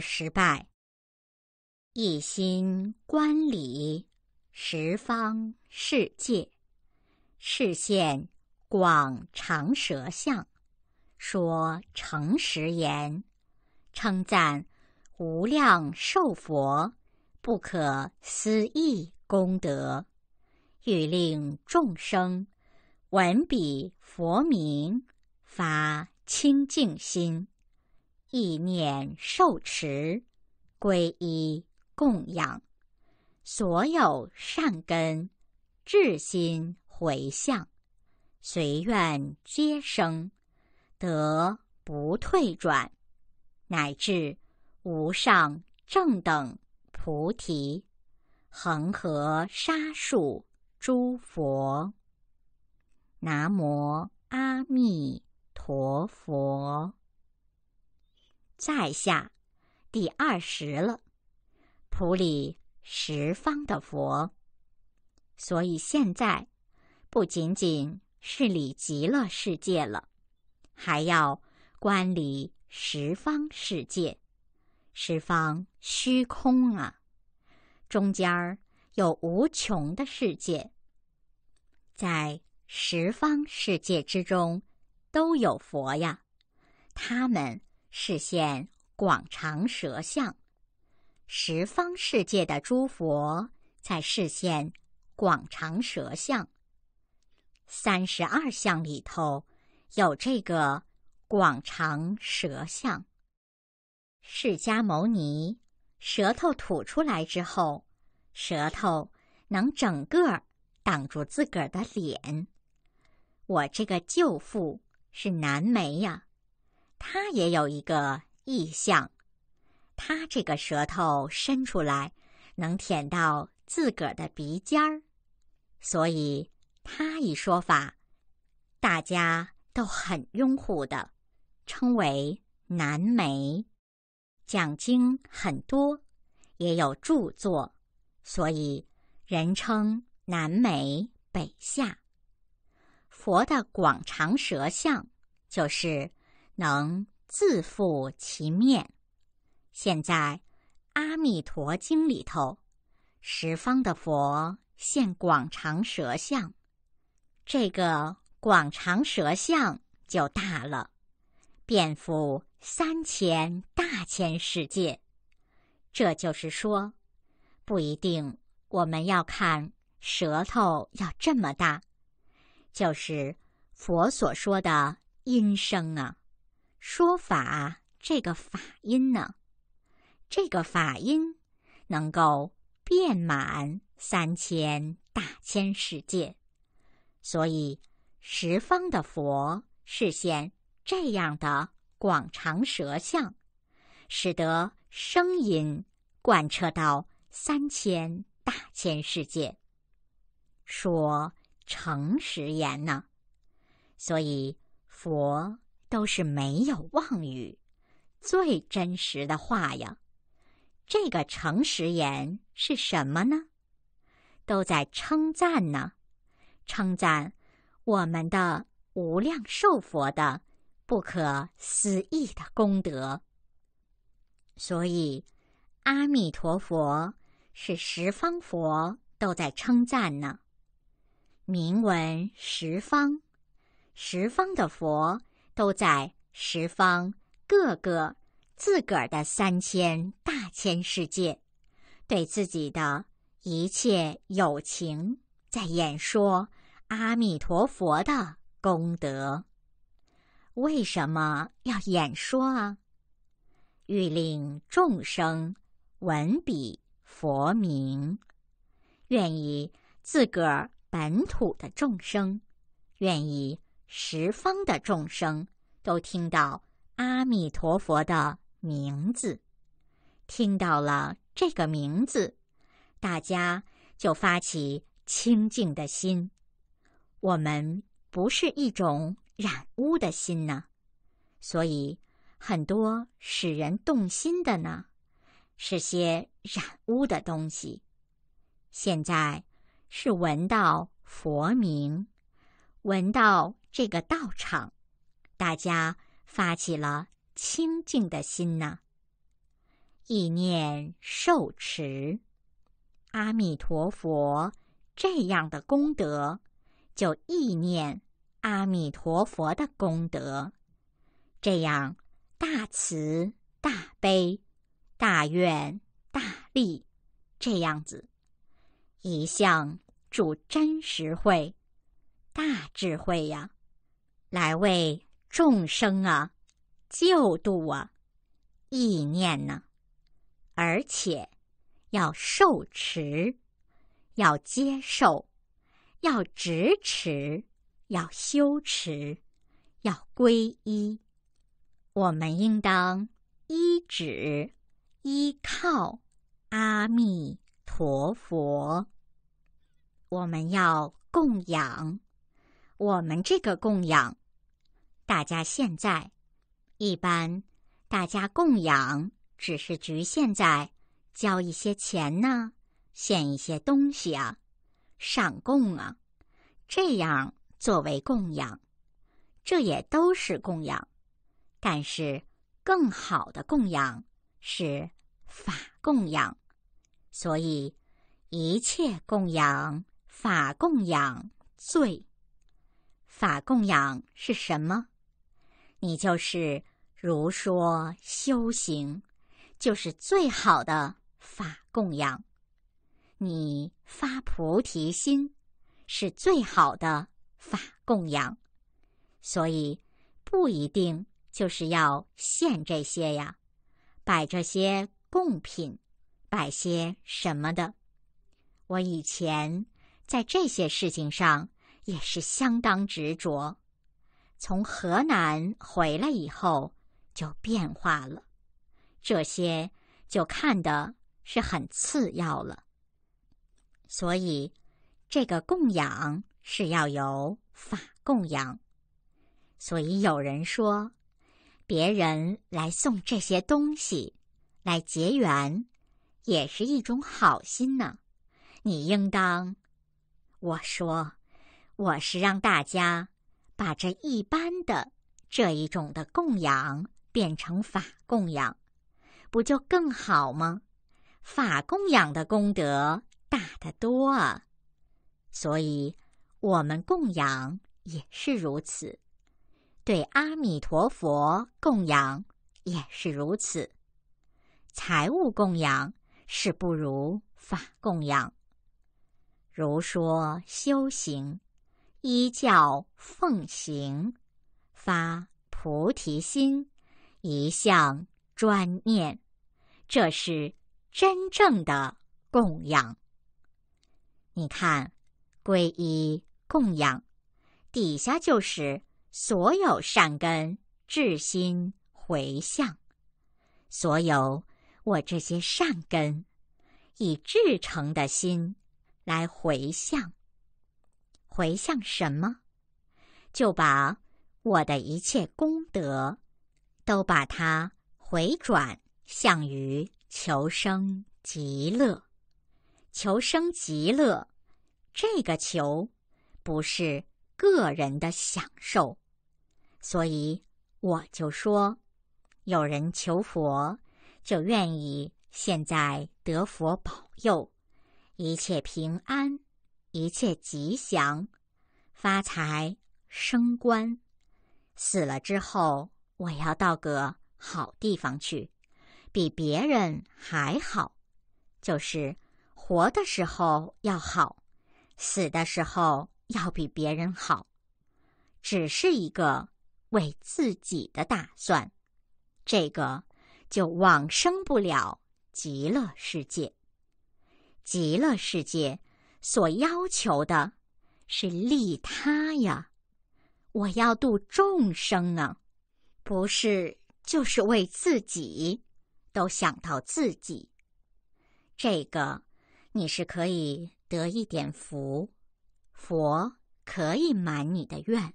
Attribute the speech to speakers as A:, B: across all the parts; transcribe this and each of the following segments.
A: 失败，一心观理十方世界，示现广长舌相，说诚实言，称赞无量寿佛不可思议功德，欲令众生闻彼佛名，发清净心。意念受持，皈依供养，所有善根，至心回向，随愿皆生，得不退转，乃至无上正等菩提，恒河沙数诸佛。南无阿弥陀佛。在下，第二十了。普礼十方的佛，所以现在不仅仅是礼极乐世界了，还要观礼十方世界，十方虚空啊，中间有无穷的世界。在十方世界之中，都有佛呀，他们。视现广长舌相，十方世界的诸佛在视现广长舌相。三十二相里头有这个广长舌相。释迦牟尼舌头吐出来之后，舌头能整个挡住自个儿的脸。我这个舅父是南梅呀。他也有一个意象，他这个舌头伸出来能舔到自个儿的鼻尖儿，所以他一说法，大家都很拥护的，称为南梅，讲经很多，也有著作，所以人称南梅北夏。佛的广长舌相就是。能自负其面。现在《阿弥陀经》里头，十方的佛现广长舌相，这个广长舌相就大了，遍覆三千大千世界。这就是说，不一定我们要看舌头要这么大，就是佛所说的音声啊。说法这个法音呢，这个法音能够遍满三千大千世界，所以十方的佛是现这样的广长舌相，使得声音贯彻到三千大千世界，说诚实言呢，所以佛。都是没有妄语，最真实的话呀。这个诚实言是什么呢？都在称赞呢，称赞我们的无量寿佛的不可思议的功德。所以，阿弥陀佛是十方佛，都在称赞呢。名闻十方，十方的佛。都在十方各个自个儿的三千大千世界，对自己的一切有情在演说阿弥陀佛的功德。为什么要演说啊？欲令众生闻彼佛名，愿意自个儿本土的众生，愿意。十方的众生都听到阿弥陀佛的名字，听到了这个名字，大家就发起清净的心。我们不是一种染污的心呢，所以很多使人动心的呢，是些染污的东西。现在是闻到佛名，闻到。这个道场，大家发起了清净的心呢。意念受持阿弥陀佛，这样的功德，就意念阿弥陀佛的功德，这样大慈大悲、大愿大利，这样子一向主真实慧、大智慧呀。来为众生啊，救度啊，意念呢，而且要受持，要接受，要执持，要修持，要皈依。我们应当依止依靠阿弥陀佛。我们要供养，我们这个供养。大家现在一般，大家供养只是局限在交一些钱呢，献一些东西啊，上供啊，这样作为供养，这也都是供养。但是更好的供养是法供养，所以一切供养法供养最。法供养是什么？你就是如说修行，就是最好的法供养；你发菩提心，是最好的法供养。所以，不一定就是要献这些呀，摆这些贡品，摆些什么的。我以前在这些事情上也是相当执着。从河南回来以后，就变化了。这些就看的是很次要了。所以，这个供养是要有法供养。所以有人说，别人来送这些东西，来结缘，也是一种好心呢。你应当，我说，我是让大家。把这一般的这一种的供养变成法供养，不就更好吗？法供养的功德大得多，啊！所以我们供养也是如此，对阿弥陀佛供养也是如此。财物供养是不如法供养，如说修行。依教奉行，发菩提心，一向专念，这是真正的供养。你看，皈依供养，底下就是所有善根至心回向，所有我这些善根，以至诚的心来回向。回向什么，就把我的一切功德，都把它回转向于求生极乐。求生极乐，这个求不是个人的享受，所以我就说，有人求佛，就愿意现在得佛保佑，一切平安。一切吉祥，发财升官。死了之后，我要到个好地方去，比别人还好。就是活的时候要好，死的时候要比别人好。只是一个为自己的打算，这个就往生不了极乐世界。极乐世界。所要求的是利他呀，我要度众生啊，不是就是为自己，都想到自己，这个你是可以得一点福，佛可以满你的愿，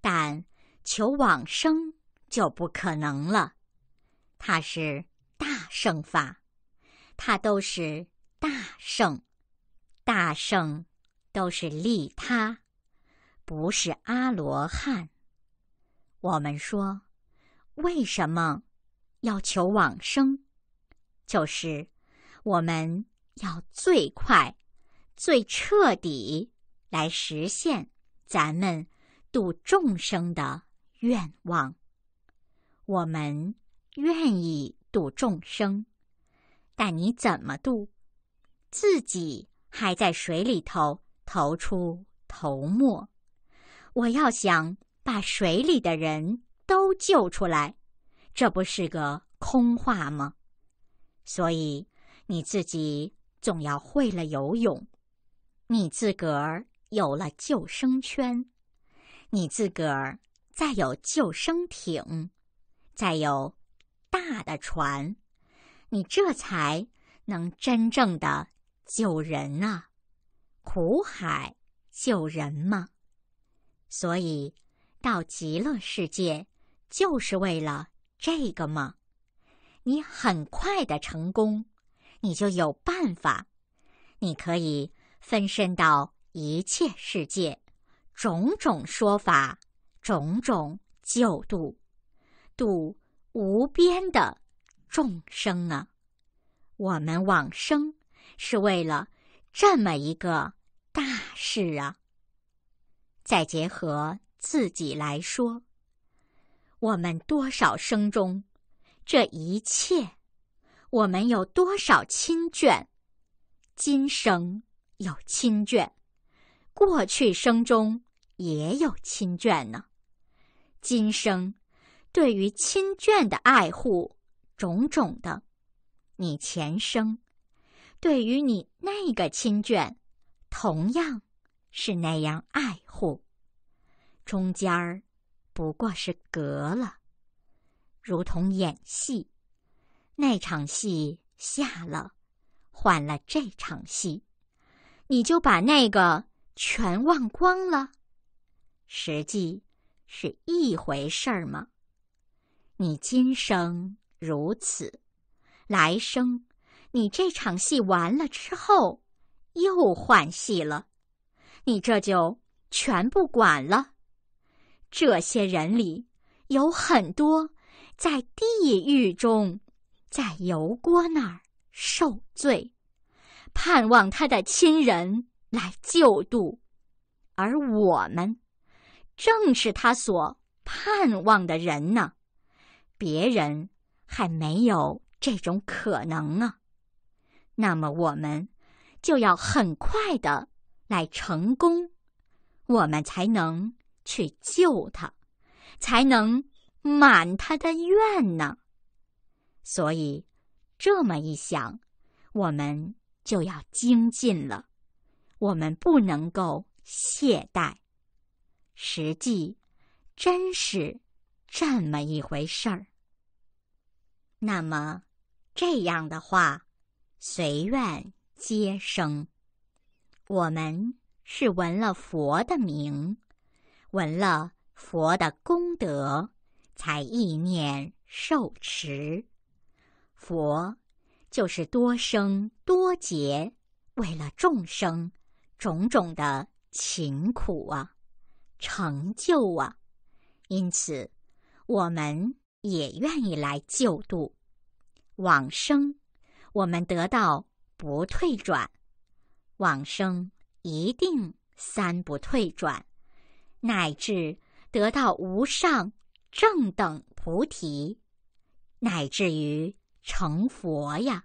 A: 但求往生就不可能了，它是大圣法，它都是大圣。大圣都是利他，不是阿罗汉。我们说，为什么要求往生？就是我们要最快、最彻底来实现咱们度众生的愿望。我们愿意度众生，但你怎么度自己？还在水里头投出头沫。我要想把水里的人都救出来，这不是个空话吗？所以你自己总要会了游泳，你自个儿有了救生圈，你自个儿再有救生艇，再有大的船，你这才能真正的。救人啊，苦海救人吗？所以，到极乐世界就是为了这个吗？你很快的成功，你就有办法，你可以分身到一切世界，种种说法，种种救度，度无边的众生啊！我们往生。是为了这么一个大事啊！再结合自己来说，我们多少生中，这一切，我们有多少亲眷？今生有亲眷，过去生中也有亲眷呢。今生对于亲眷的爱护，种种的，你前生。对于你那个亲眷，同样是那样爱护，中间儿不过是隔了，如同演戏，那场戏下了，换了这场戏，你就把那个全忘光了，实际是一回事儿吗？你今生如此，来生。你这场戏完了之后，又换戏了。你这就全不管了。这些人里有很多在地狱中，在油锅那儿受罪，盼望他的亲人来救度。而我们，正是他所盼望的人呢。别人还没有这种可能呢。那么我们就要很快的来成功，我们才能去救他，才能满他的愿呢。所以，这么一想，我们就要精进了，我们不能够懈怠。实际，真是这么一回事儿。那么这样的话。随愿皆生。我们是闻了佛的名，闻了佛的功德，才意念受持。佛就是多生多劫为了众生种种的勤苦啊，成就啊。因此，我们也愿意来救度往生。我们得到不退转，往生一定三不退转，乃至得到无上正等菩提，乃至于成佛呀！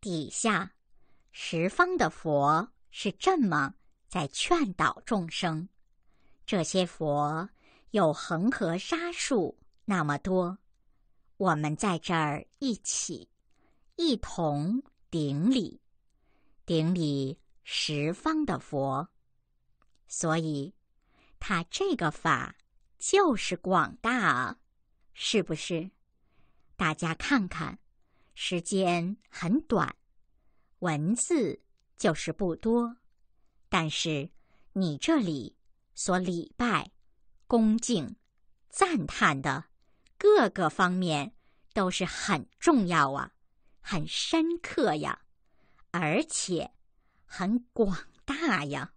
A: 底下十方的佛是这么在劝导众生，这些佛有恒河沙数那么多，我们在这儿一起。一同顶礼，顶礼十方的佛。所以，他这个法就是广大，是不是？大家看看，时间很短，文字就是不多，但是你这里所礼拜、恭敬、赞叹的各个方面都是很重要啊。很深刻呀，而且很广大呀。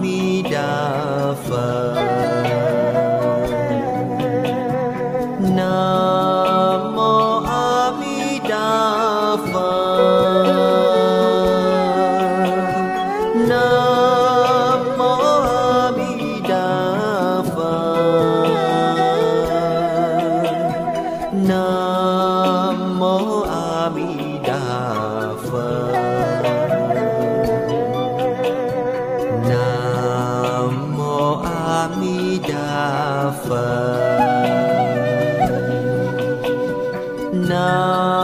B: mi đà phật No.